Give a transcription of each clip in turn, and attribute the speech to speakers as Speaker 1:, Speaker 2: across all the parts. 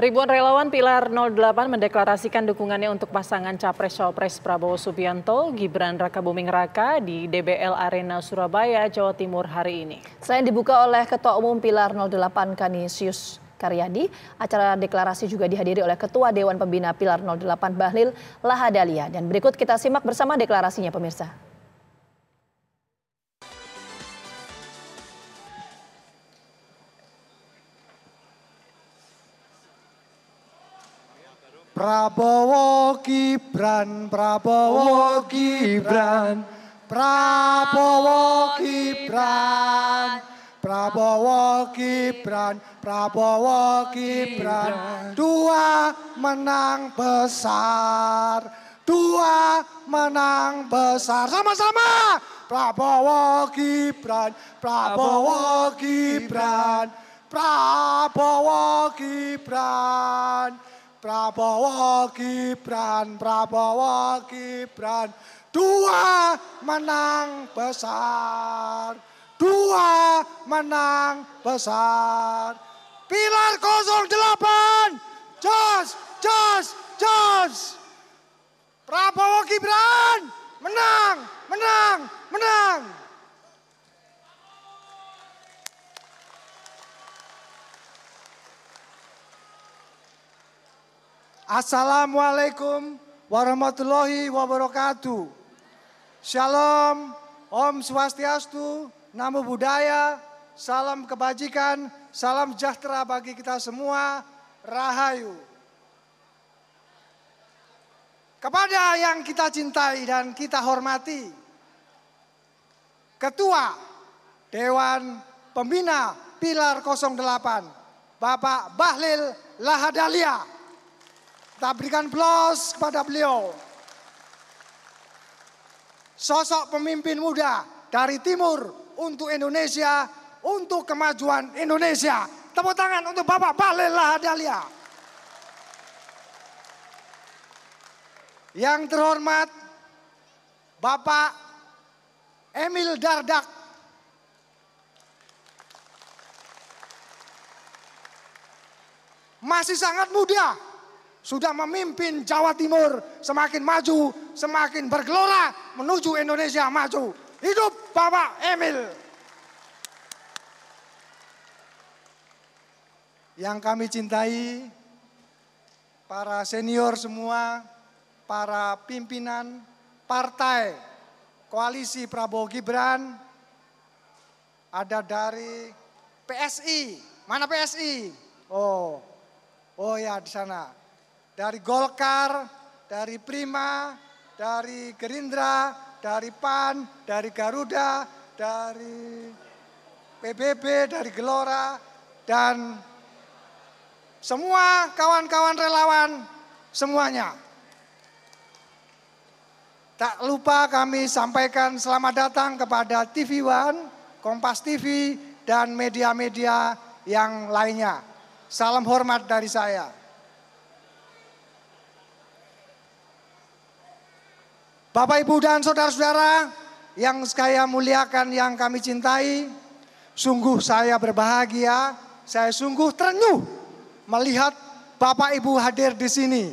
Speaker 1: Ribuan relawan Pilar 08 mendeklarasikan dukungannya untuk pasangan Capres-Cawapres Prabowo Subianto, Gibran Raka Buming Raka di DBL Arena Surabaya, Jawa Timur hari ini. Selain dibuka oleh Ketua Umum Pilar 08 Kanisius Karyadi, acara deklarasi juga dihadiri oleh Ketua Dewan Pembina Pilar 08 Bahlil Lahadalia. Dan berikut kita
Speaker 2: simak bersama deklarasinya pemirsa.
Speaker 1: Prabowo Gibran, Prabowo Gibran, Prabowo Gibran, Prabowo Gibran, Prabowo Gibran, dua menang besar, dua menang besar, sama-sama. Prabowo Gibran, Prabowo Gibran, Prabowo Gibran. Prabowo Gibran, Prabowo Gibran. Dua menang besar. Dua menang besar. Pilar 08. Jos, Jos, Jos. Prabowo Gibran menang, menang, menang. Assalamualaikum warahmatullahi wabarakatuh. Shalom, Om Swastiastu, Namo Buddhaya, salam kebajikan, salam sejahtera bagi kita semua. Rahayu. Kepada yang kita cintai dan kita hormati, Ketua Dewan Pembina Pilar 08, Bapak Bahlil Lahadalia. Kita berikan plus kepada beliau. Sosok pemimpin muda dari timur untuk Indonesia, untuk kemajuan Indonesia. Tepuk tangan untuk Bapak Balela Hadalia. Yang terhormat Bapak Emil Dardak. Masih sangat muda, sudah memimpin Jawa Timur semakin maju, semakin bergelora menuju Indonesia maju. Hidup Bapak Emil. Yang kami cintai para senior semua, para pimpinan partai koalisi Prabowo Gibran ada dari PSI. Mana PSI? Oh. Oh ya di sana dari Golkar, dari Prima, dari Gerindra, dari PAN, dari Garuda, dari PBB, dari Gelora, dan semua kawan-kawan relawan semuanya. Tak lupa kami sampaikan selamat datang kepada TV One, Kompas TV, dan media-media yang lainnya. Salam hormat dari saya. Bapak Ibu dan saudara-saudara yang saya muliakan, yang kami cintai, sungguh saya berbahagia, saya sungguh terenyuh melihat Bapak Ibu hadir di sini.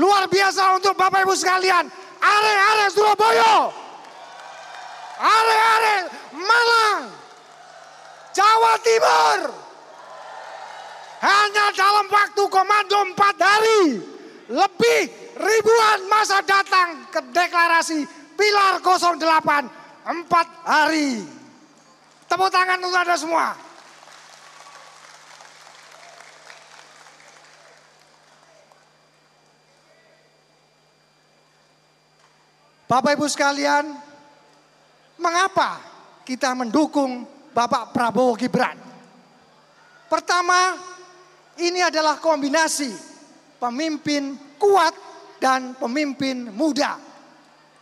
Speaker 1: Luar biasa untuk Bapak Ibu sekalian, are-are Surabaya, are-are Malang, Jawa Timur. Hanya dalam waktu komando 4 hari lebih ribuan masa datang ke deklarasi Pilar 08 empat hari. Tepuk tangan untuk Anda semua. Bapak Ibu sekalian, mengapa kita mendukung Bapak Prabowo Gibran? Pertama, ini adalah kombinasi pemimpin kuat dan pemimpin muda.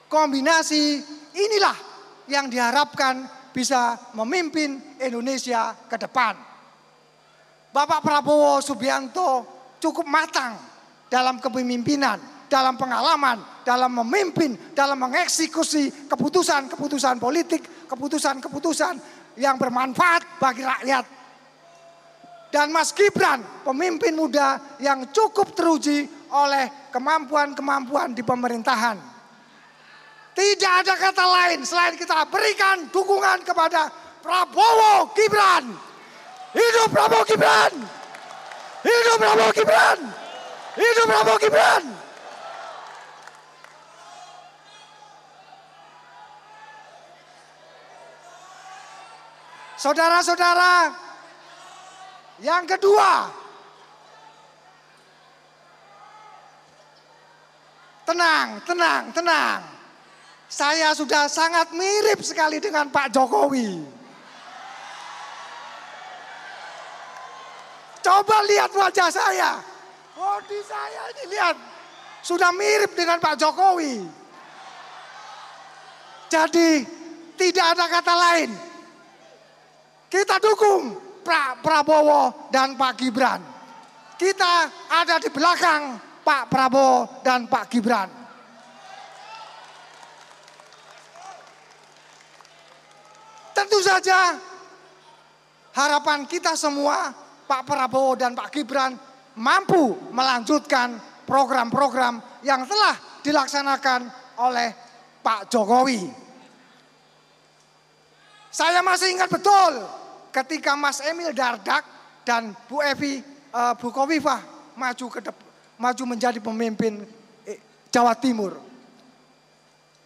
Speaker 1: Kombinasi inilah yang diharapkan bisa memimpin Indonesia ke depan. Bapak Prabowo Subianto cukup matang dalam kepemimpinan, dalam pengalaman, dalam memimpin, dalam mengeksekusi keputusan-keputusan politik, keputusan-keputusan yang bermanfaat bagi rakyat dan Mas Gibran, pemimpin muda yang cukup teruji oleh kemampuan-kemampuan di pemerintahan. Tidak ada kata lain selain kita berikan dukungan kepada Prabowo Gibran. Hidup Prabowo Gibran! Hidup Prabowo Gibran! Hidup Prabowo Gibran! Saudara-saudara, yang kedua, tenang, tenang, tenang. Saya sudah sangat mirip sekali dengan Pak Jokowi. Coba lihat wajah saya. Bodi saya ini lihat. Sudah mirip dengan Pak Jokowi. Jadi tidak ada kata lain. Kita dukung Pak Prabowo dan Pak Gibran. Kita ada di belakang Pak Prabowo dan Pak Gibran. Tentu saja harapan kita semua Pak Prabowo dan Pak Gibran mampu melanjutkan program-program yang telah dilaksanakan oleh Pak Jokowi. Saya masih ingat betul ketika Mas Emil Dardak dan Bu Evi uh, Bu Kofifah maju ke depan, maju menjadi pemimpin eh, Jawa Timur.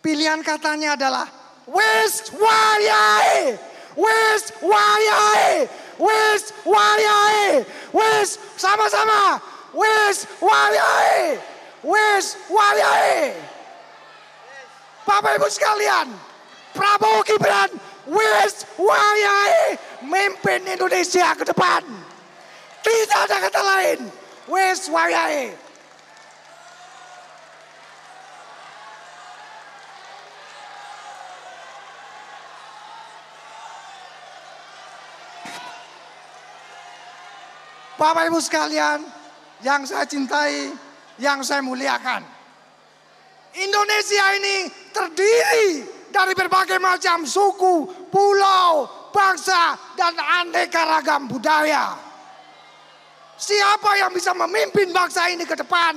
Speaker 1: Pilihan katanya adalah wis wayai, wis wayai, wis wayai, wis sama-sama, wis wayai, wis wayai. Bapak Ibu sekalian, Prabowo Gibran, wis wayai memimpin Indonesia ke depan. Tidak ada kata lain. Wes wayai. Bapak Ibu sekalian yang saya cintai, yang saya muliakan. Indonesia ini terdiri dari berbagai macam suku, pulau, bangsa, dan aneka ragam budaya. Siapa yang bisa memimpin bangsa ini ke depan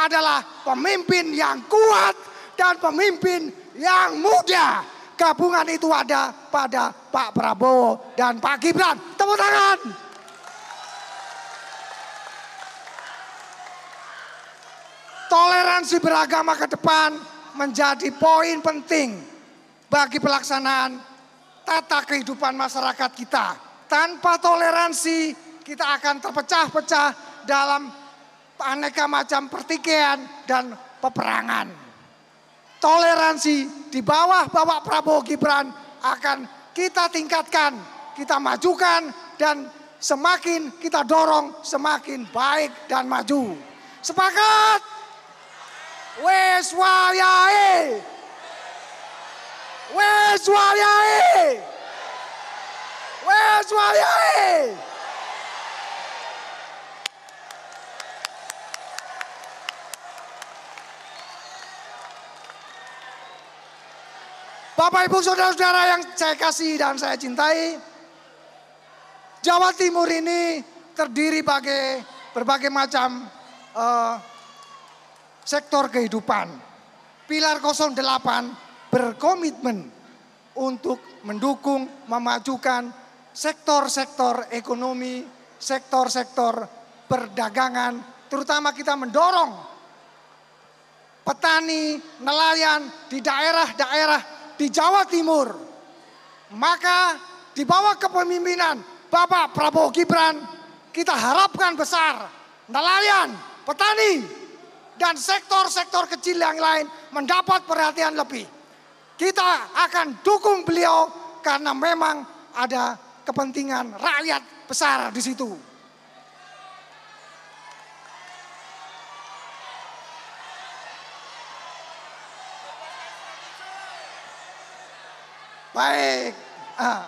Speaker 1: adalah pemimpin yang kuat dan pemimpin yang muda. Gabungan itu ada pada Pak Prabowo dan Pak Gibran. Tepuk tangan. Toleransi beragama ke depan menjadi poin penting bagi pelaksanaan tata kehidupan masyarakat kita. Tanpa toleransi kita akan terpecah-pecah dalam aneka macam pertikaian dan peperangan. Toleransi di bawah Bapak Prabowo Gibran akan kita tingkatkan, kita majukan dan semakin kita dorong semakin baik dan maju. Sepakat? Wes wayahe. Wes waliae. Bapak Ibu Saudara-saudara yang saya kasih dan saya cintai, Jawa Timur ini terdiri bagi berbagai macam uh, sektor kehidupan. Pilar 08 berkomitmen untuk mendukung, memajukan sektor-sektor ekonomi, sektor-sektor perdagangan, terutama kita mendorong petani, nelayan di daerah-daerah di Jawa Timur. Maka di bawah kepemimpinan Bapak Prabowo Gibran, kita harapkan besar nelayan, petani, dan sektor-sektor kecil yang lain mendapat perhatian lebih. Kita akan dukung beliau karena memang ada kepentingan rakyat besar di situ. Baik. Ah.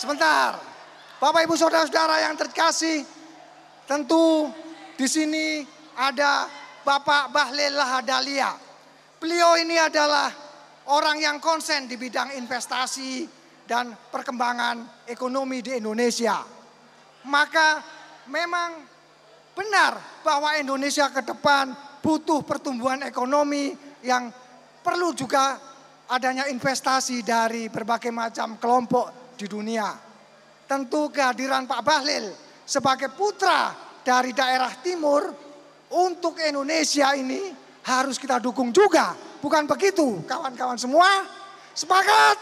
Speaker 1: Sebentar. Bapak Ibu Saudara-saudara yang terkasih, tentu di sini ada Bapak Bahlil Lahadalia. Beliau ini adalah orang yang konsen di bidang investasi dan perkembangan ekonomi di Indonesia. Maka memang benar bahwa Indonesia ke depan butuh pertumbuhan ekonomi yang perlu juga adanya investasi dari berbagai macam kelompok di dunia. Tentu kehadiran Pak Bahlil sebagai putra dari daerah timur untuk Indonesia ini harus kita dukung juga. Bukan begitu, kawan-kawan semua. Sepakat?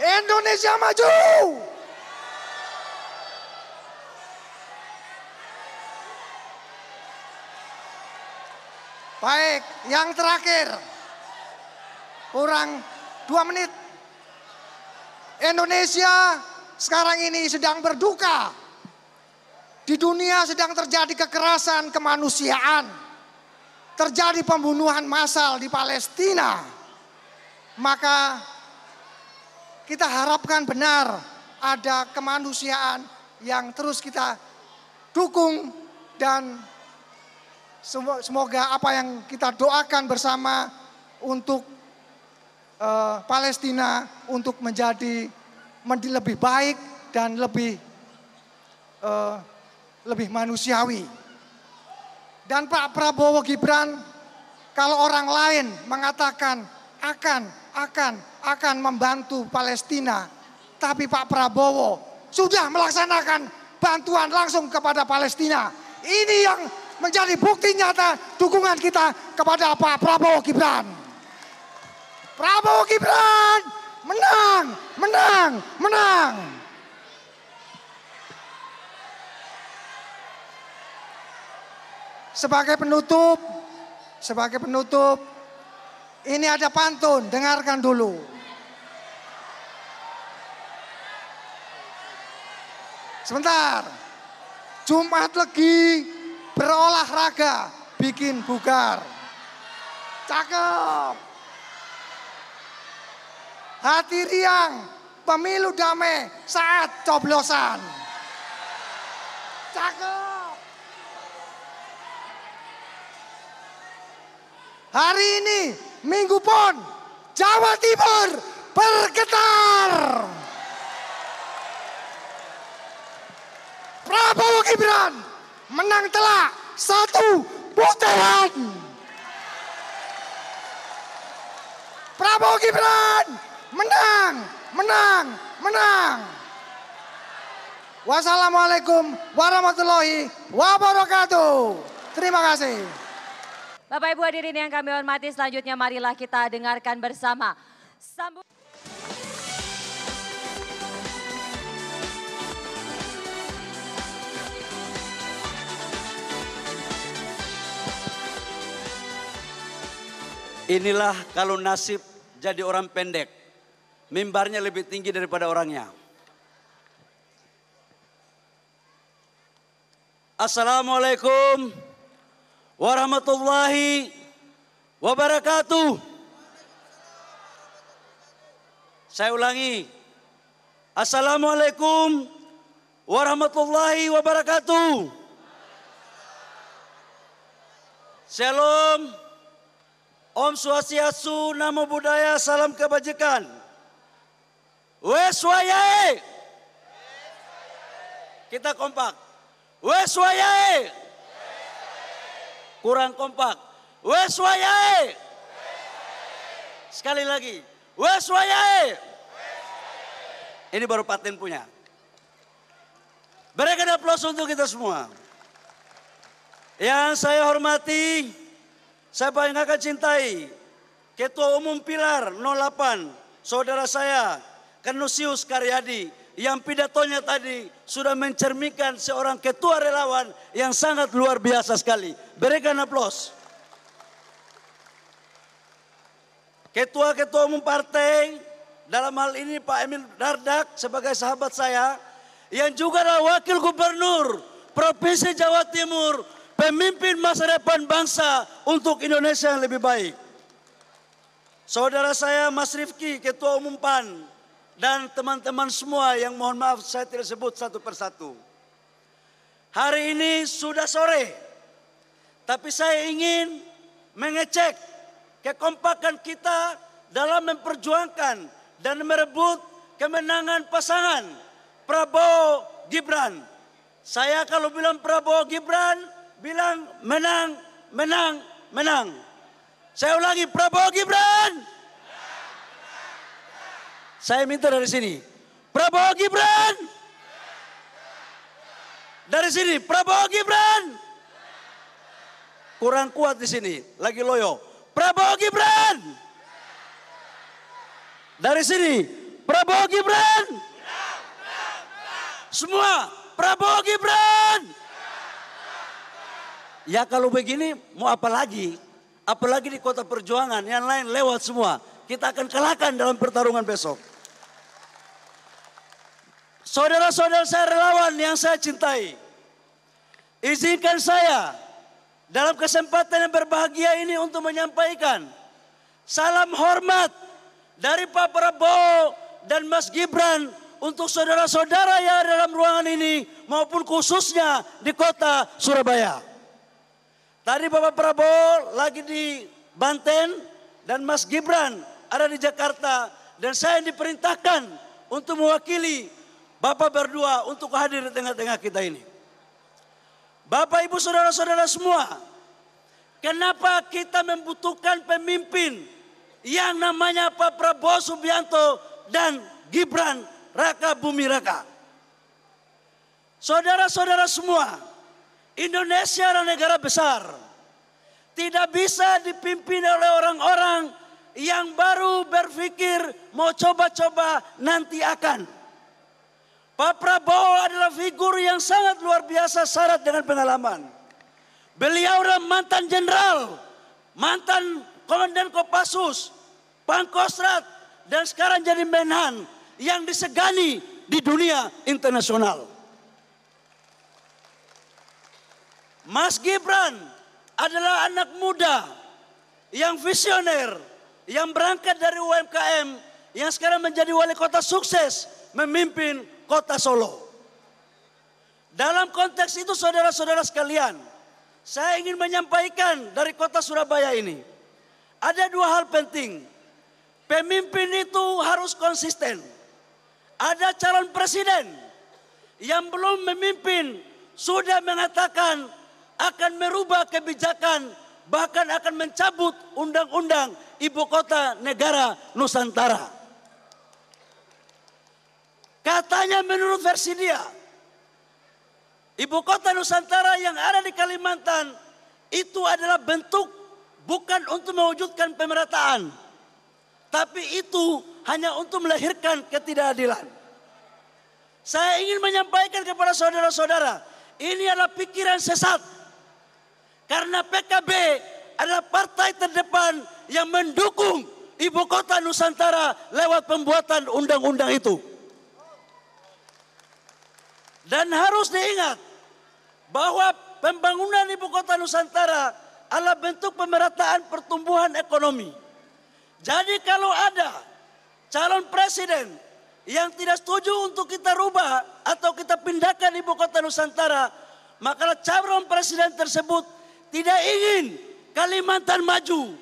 Speaker 1: Indonesia maju! Baik, yang terakhir. Kurang dua menit. Indonesia sekarang ini sedang berduka. Di dunia sedang terjadi kekerasan kemanusiaan terjadi pembunuhan massal di Palestina, maka kita harapkan benar ada kemanusiaan yang terus kita dukung dan semoga apa yang kita doakan bersama untuk uh, Palestina untuk menjadi lebih baik dan lebih uh, lebih manusiawi. Dan Pak Prabowo Gibran, kalau orang lain mengatakan akan, akan, akan membantu Palestina, tapi Pak Prabowo sudah melaksanakan bantuan langsung kepada Palestina. Ini yang menjadi bukti nyata dukungan kita kepada Pak Prabowo Gibran. Prabowo Gibran menang, menang, menang. sebagai penutup, sebagai penutup, ini ada pantun, dengarkan dulu. Sebentar, Jumat lagi berolahraga, bikin bugar. Cakep. Hati riang, pemilu damai saat coblosan. Cakep. Hari ini Minggu Pon Jawa Timur bergetar. Prabowo Gibran menang telak satu putaran. Prabowo Gibran menang, menang, menang. Wassalamualaikum warahmatullahi wabarakatuh. Terima kasih. Bapak Ibu hadirin yang kami hormati, selanjutnya marilah kita dengarkan bersama.
Speaker 2: Inilah kalau nasib jadi orang pendek. Mimbarnya lebih tinggi daripada orangnya. Assalamualaikum warahmatullahi wabarakatuh. Saya ulangi. Assalamualaikum warahmatullahi wabarakatuh. Shalom. Om Swastiastu, Namo Buddhaya, Salam Kebajikan. Weswayae. Kita kompak. Weswayae kurang kompak. Wes Sekali lagi. Wes Ini baru paten punya. Berikan aplaus untuk kita semua. Yang saya hormati, saya paling akan cintai Ketua Umum Pilar 08, saudara saya, Kenusius Karyadi yang pidatonya tadi sudah mencerminkan seorang ketua relawan yang sangat luar biasa sekali. Berikan aplaus. Ketua-ketua umum partai dalam hal ini Pak Emil Dardak sebagai sahabat saya yang juga adalah wakil gubernur Provinsi Jawa Timur, pemimpin masa depan bangsa untuk Indonesia yang lebih baik. Saudara saya Mas Rifki, Ketua Umum PAN, dan teman-teman semua yang mohon maaf saya tidak sebut satu persatu. Hari ini sudah sore, tapi saya ingin mengecek kekompakan kita dalam memperjuangkan dan merebut kemenangan pasangan Prabowo Gibran. Saya kalau bilang Prabowo Gibran, bilang menang, menang, menang. Saya ulangi Prabowo Gibran, saya minta dari sini. Prabowo Gibran. Dari sini, Prabowo Gibran. Kurang kuat di sini, lagi loyo. Prabowo Gibran. Dari sini, Prabowo Gibran. Semua Prabowo Gibran. Ya kalau begini mau apa lagi? Apalagi di kota perjuangan yang lain lewat semua. Kita akan kalahkan dalam pertarungan besok. Saudara-saudara saya relawan yang saya cintai. Izinkan saya dalam kesempatan yang berbahagia ini untuk menyampaikan salam hormat dari Pak Prabowo dan Mas Gibran untuk saudara-saudara yang ada dalam ruangan ini maupun khususnya di kota Surabaya. Tadi Bapak Prabowo lagi di Banten dan Mas Gibran ada di Jakarta dan saya diperintahkan untuk mewakili Bapak berdua untuk hadir di tengah-tengah kita ini. Bapak, Ibu, Saudara-saudara semua, kenapa kita membutuhkan pemimpin yang namanya Pak Prabowo Subianto dan Gibran Raka Bumi Raka? Saudara-saudara semua, Indonesia adalah negara besar. Tidak bisa dipimpin oleh orang-orang yang baru berpikir mau coba-coba nanti akan. Pak Prabowo adalah figur yang sangat luar biasa syarat dengan pengalaman. Beliau adalah mantan jenderal, mantan komandan Kopassus, Pangkostrat, dan sekarang jadi Menhan yang disegani di dunia internasional. Mas Gibran adalah anak muda yang visioner, yang berangkat dari UMKM, yang sekarang menjadi wali kota sukses, memimpin kota Solo. Dalam konteks itu saudara-saudara sekalian, saya ingin menyampaikan dari kota Surabaya ini. Ada dua hal penting. Pemimpin itu harus konsisten. Ada calon presiden yang belum memimpin sudah mengatakan akan merubah kebijakan bahkan akan mencabut undang-undang ibu kota negara Nusantara. Katanya menurut versi dia, ibu kota Nusantara yang ada di Kalimantan itu adalah bentuk bukan untuk mewujudkan pemerataan, tapi itu hanya untuk melahirkan ketidakadilan. Saya ingin menyampaikan kepada saudara-saudara, ini adalah pikiran sesat. Karena PKB adalah partai terdepan yang mendukung ibu kota Nusantara lewat pembuatan undang-undang itu. Dan harus diingat bahwa pembangunan ibu kota Nusantara adalah bentuk pemerataan pertumbuhan ekonomi. Jadi kalau ada calon presiden yang tidak setuju untuk kita rubah atau kita pindahkan ibu kota Nusantara, maka calon presiden tersebut tidak ingin Kalimantan maju,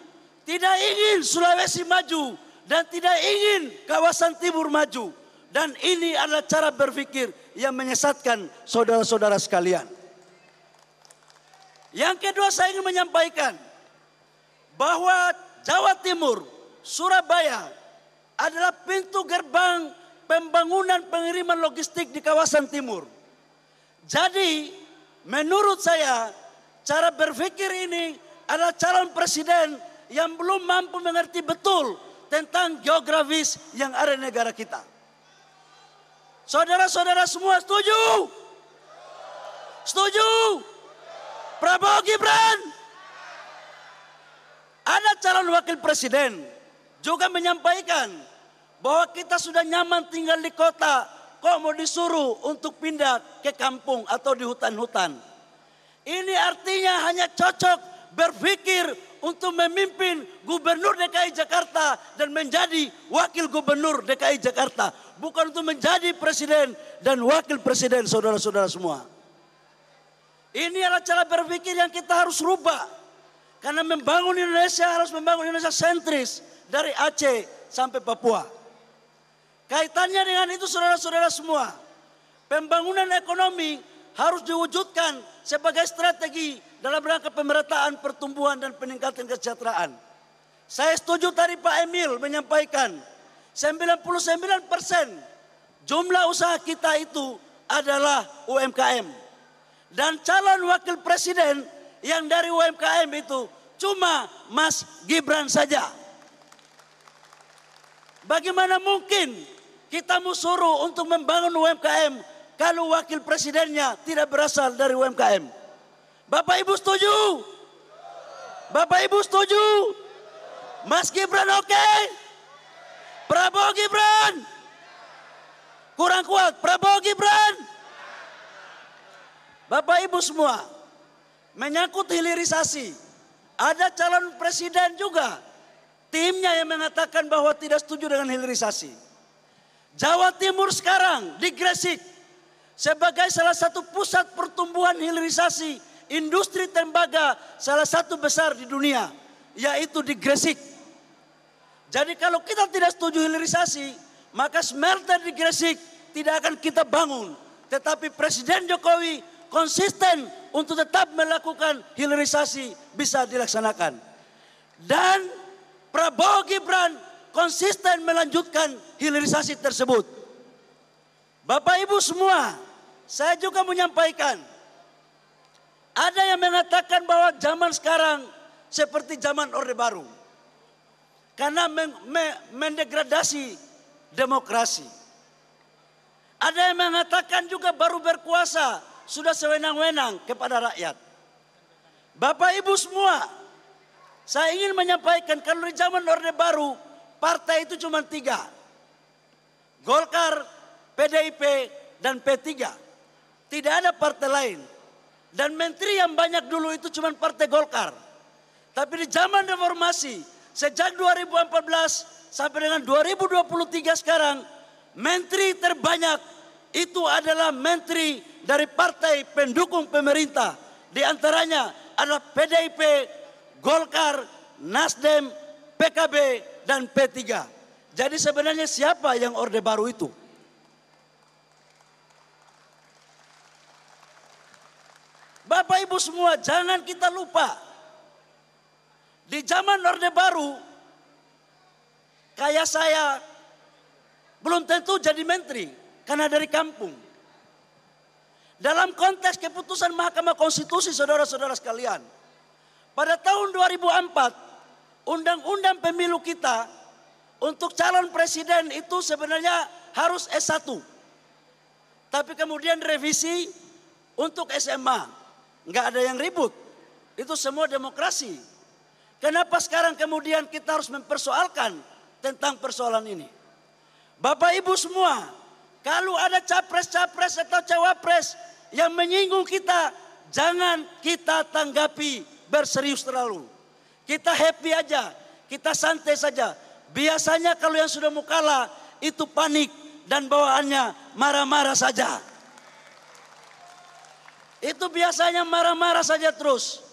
Speaker 2: tidak ingin Sulawesi maju, dan tidak ingin kawasan timur maju. Dan ini adalah cara berpikir yang menyesatkan saudara-saudara sekalian. Yang kedua saya ingin menyampaikan bahwa Jawa Timur, Surabaya adalah pintu gerbang pembangunan pengiriman logistik di kawasan timur. Jadi menurut saya cara berpikir ini adalah calon presiden yang belum mampu mengerti betul tentang geografis yang ada di negara kita. Saudara-saudara semua setuju? Setuju? Prabowo Gibran? Ada calon wakil presiden juga menyampaikan bahwa kita sudah nyaman tinggal di kota, kok mau disuruh untuk pindah ke kampung atau di hutan-hutan. Ini artinya hanya cocok berpikir untuk memimpin gubernur DKI Jakarta dan menjadi wakil gubernur DKI Jakarta bukan untuk menjadi presiden dan wakil presiden saudara-saudara semua. Ini adalah cara berpikir yang kita harus rubah. Karena membangun Indonesia harus membangun Indonesia sentris dari Aceh sampai Papua. Kaitannya dengan itu saudara-saudara semua. Pembangunan ekonomi harus diwujudkan sebagai strategi dalam rangka pemerataan pertumbuhan dan peningkatan kesejahteraan. Saya setuju tadi Pak Emil menyampaikan 99 persen jumlah usaha kita itu adalah UMKM. Dan calon wakil presiden yang dari UMKM itu cuma Mas Gibran saja. Bagaimana mungkin kita mau untuk membangun UMKM kalau wakil presidennya tidak berasal dari UMKM? Bapak Ibu setuju? Bapak Ibu setuju? Mas Gibran oke? Okay? Prabowo Gibran. Kurang kuat, Prabowo Gibran. Bapak Ibu semua, menyangkut hilirisasi. Ada calon presiden juga. Timnya yang mengatakan bahwa tidak setuju dengan hilirisasi. Jawa Timur sekarang di Gresik sebagai salah satu pusat pertumbuhan hilirisasi industri tembaga salah satu besar di dunia yaitu di Gresik. Jadi kalau kita tidak setuju hilirisasi, maka smelter di Gresik tidak akan kita bangun. Tetapi Presiden Jokowi konsisten untuk tetap melakukan hilirisasi bisa dilaksanakan. Dan Prabowo Gibran konsisten melanjutkan hilirisasi tersebut. Bapak Ibu semua, saya juga menyampaikan ada yang mengatakan bahwa zaman sekarang seperti zaman Orde Baru karena men me mendegradasi demokrasi. Ada yang mengatakan juga baru berkuasa sudah sewenang-wenang kepada rakyat. Bapak Ibu semua, saya ingin menyampaikan kalau di zaman Orde Baru partai itu cuma tiga. Golkar, PDIP, dan P3. Tidak ada partai lain. Dan menteri yang banyak dulu itu cuma partai Golkar. Tapi di zaman reformasi Sejak 2014 sampai dengan 2023 sekarang, menteri terbanyak itu adalah menteri dari partai pendukung pemerintah. Di antaranya adalah PDIP, Golkar, Nasdem, PKB, dan P3. Jadi sebenarnya siapa yang Orde Baru itu? Bapak Ibu semua, jangan kita lupa di zaman Orde Baru, kayak saya belum tentu jadi menteri karena dari kampung. Dalam konteks keputusan Mahkamah Konstitusi saudara-saudara sekalian, pada tahun 2004 undang-undang pemilu kita untuk calon presiden itu sebenarnya harus S1. Tapi kemudian revisi untuk SMA. nggak ada yang ribut. Itu semua demokrasi. Kenapa sekarang kemudian kita harus mempersoalkan tentang persoalan ini? Bapak Ibu semua, kalau ada capres-capres atau cawapres yang menyinggung kita, jangan kita tanggapi berserius terlalu. Kita happy aja, kita santai saja. Biasanya kalau yang sudah mau kalah itu panik dan bawaannya marah-marah saja. Itu biasanya marah-marah saja terus.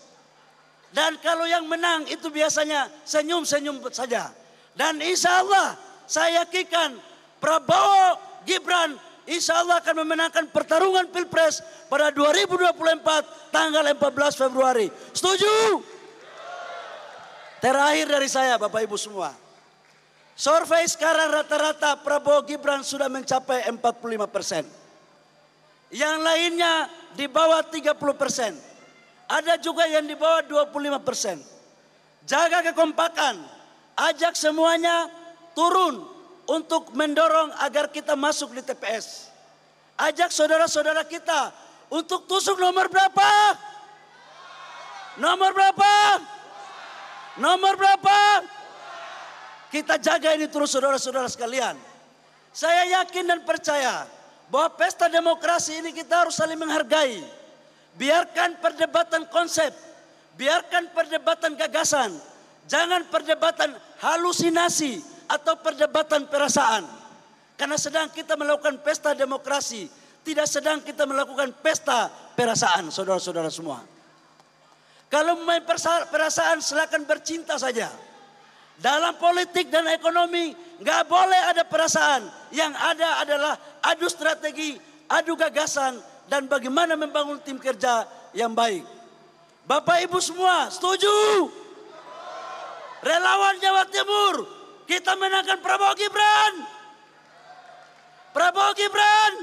Speaker 2: Dan kalau yang menang itu biasanya senyum-senyum saja. Dan insya Allah saya yakinkan Prabowo Gibran insya Allah akan memenangkan pertarungan Pilpres pada 2024 tanggal 14 Februari. Setuju? Terakhir dari saya Bapak Ibu semua. Survei sekarang rata-rata Prabowo Gibran sudah mencapai 45 persen. Yang lainnya di bawah 30 persen. Ada juga yang di bawah 25 persen. Jaga kekompakan. Ajak semuanya turun untuk mendorong agar kita masuk di TPS. Ajak saudara-saudara kita untuk tusuk nomor berapa? Nomor berapa? Nomor berapa? Kita jaga ini terus saudara-saudara sekalian. Saya yakin dan percaya bahwa pesta demokrasi ini kita harus saling menghargai. Biarkan perdebatan konsep, biarkan perdebatan gagasan, jangan perdebatan halusinasi atau perdebatan perasaan. Karena sedang kita melakukan pesta demokrasi, tidak sedang kita melakukan pesta perasaan saudara-saudara semua. Kalau main perasaan silakan bercinta saja. Dalam politik dan ekonomi nggak boleh ada perasaan. Yang ada adalah adu strategi, adu gagasan, dan bagaimana membangun tim kerja yang baik. Bapak Ibu semua setuju? Relawan Jawa Timur, kita menangkan Prabowo Gibran. Prabowo Gibran.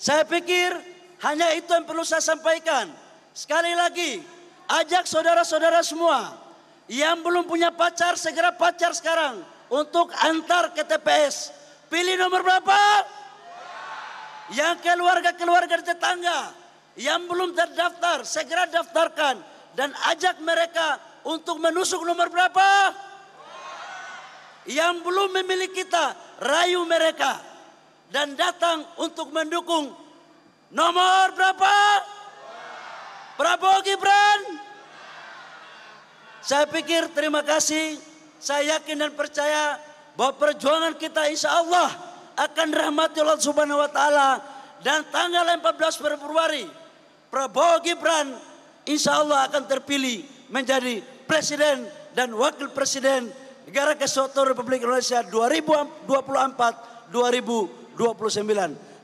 Speaker 2: Saya pikir hanya itu yang perlu saya sampaikan. Sekali lagi, ajak saudara-saudara semua yang belum punya pacar segera pacar sekarang untuk antar ke TPS. Pilih nomor berapa? yang keluarga-keluarga tetangga yang belum terdaftar segera daftarkan dan ajak mereka untuk menusuk nomor berapa? Yang belum memiliki kita rayu mereka dan datang untuk mendukung nomor berapa? Prabowo Gibran. Saya pikir terima kasih. Saya yakin dan percaya bahwa perjuangan kita insya Allah akan rahmat Allah Subhanahu wa taala dan tanggal 14 Februari Prabowo Gibran insya Allah akan terpilih menjadi presiden dan wakil presiden negara kesatuan Republik Indonesia 2024 2029.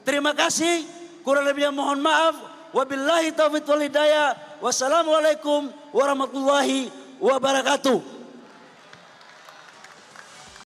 Speaker 2: Terima kasih. Kurang lebihnya mohon maaf. Wabillahi taufiq wal hidayah. Wassalamualaikum warahmatullahi wabarakatuh.